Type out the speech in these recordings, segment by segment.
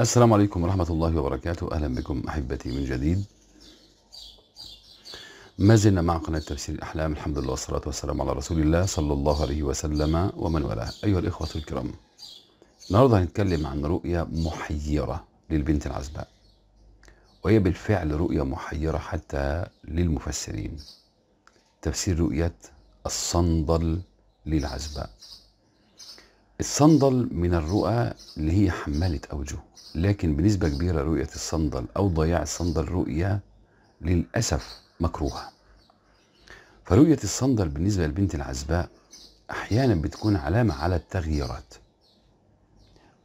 السلام عليكم ورحمة الله وبركاته أهلا بكم أحبتي من جديد ما زلنا مع قناة تفسير الأحلام الحمد لله والصلاة والسلام على رسول الله صلى الله عليه وسلم ومن والاه أيها الإخوة الكرام النهاردة هنتكلم عن رؤية محيرة للبنت العزباء وهي بالفعل رؤية محيرة حتى للمفسرين تفسير رؤية الصندل للعزباء الصندل من الرؤى اللي هي حمالة أوجه لكن بنسبة كبيرة رؤية الصندل أو ضياع الصندل رؤية للأسف مكروهة فرؤية الصندل بالنسبة للبنت العزباء أحيانا بتكون علامة على التغييرات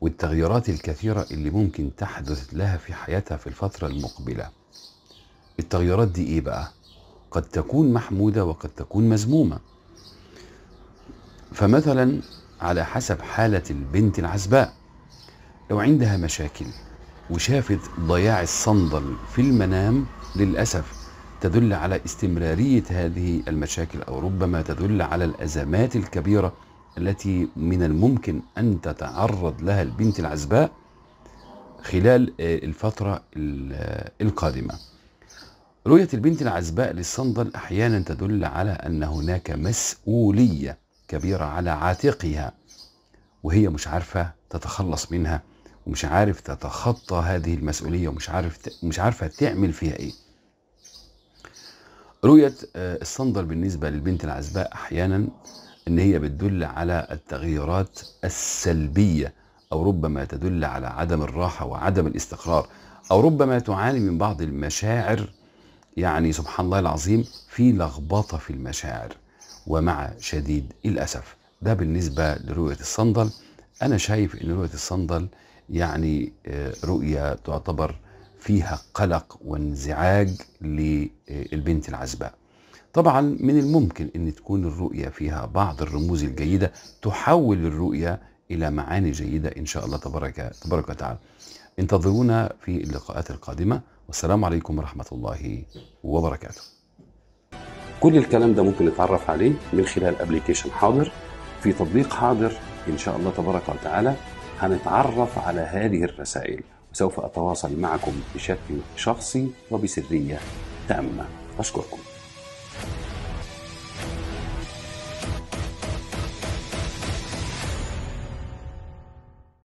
والتغييرات الكثيرة اللي ممكن تحدث لها في حياتها في الفترة المقبلة التغييرات دي إيه بقى؟ قد تكون محمودة وقد تكون مزمومة فمثلا على حسب حالة البنت العزباء لو عندها مشاكل وشافت ضياع الصندل في المنام للأسف تدل على استمرارية هذه المشاكل أو ربما تدل على الأزمات الكبيرة التي من الممكن أن تتعرض لها البنت العزباء خلال آه، الفترة آه، القادمة رؤية البنت العزباء للصندل أحيانا تدل على أن هناك مسؤولية كبيرة على عاتقها وهي مش عارفة تتخلص منها ومش عارف تتخطى هذه المسؤوليه ومش عارف مش عارفه تعمل فيها ايه رؤيه آه، الصندر بالنسبه للبنت العزباء احيانا ان هي بتدل على التغيرات السلبيه او ربما تدل على عدم الراحه وعدم الاستقرار او ربما تعاني من بعض المشاعر يعني سبحان الله العظيم في لخبطه في المشاعر ومع شديد الاسف ده بالنسبه لرؤيه الصندل انا شايف ان رؤيه الصندل يعني آه، رؤية تعتبر فيها قلق وانزعاج للبنت آه، العزباء طبعا من الممكن ان تكون الرؤية فيها بعض الرموز الجيدة تحول الرؤية الى معاني جيدة ان شاء الله تبارك, تبارك وتعالى انتظرونا في اللقاءات القادمة والسلام عليكم ورحمة الله وبركاته كل الكلام ده ممكن نتعرف عليه من خلال ابلكيشن حاضر في تطبيق حاضر ان شاء الله تبارك وتعالى هنتعرف على هذه الرسائل وسوف أتواصل معكم بشكل شخصي وبسرية تامة أشكركم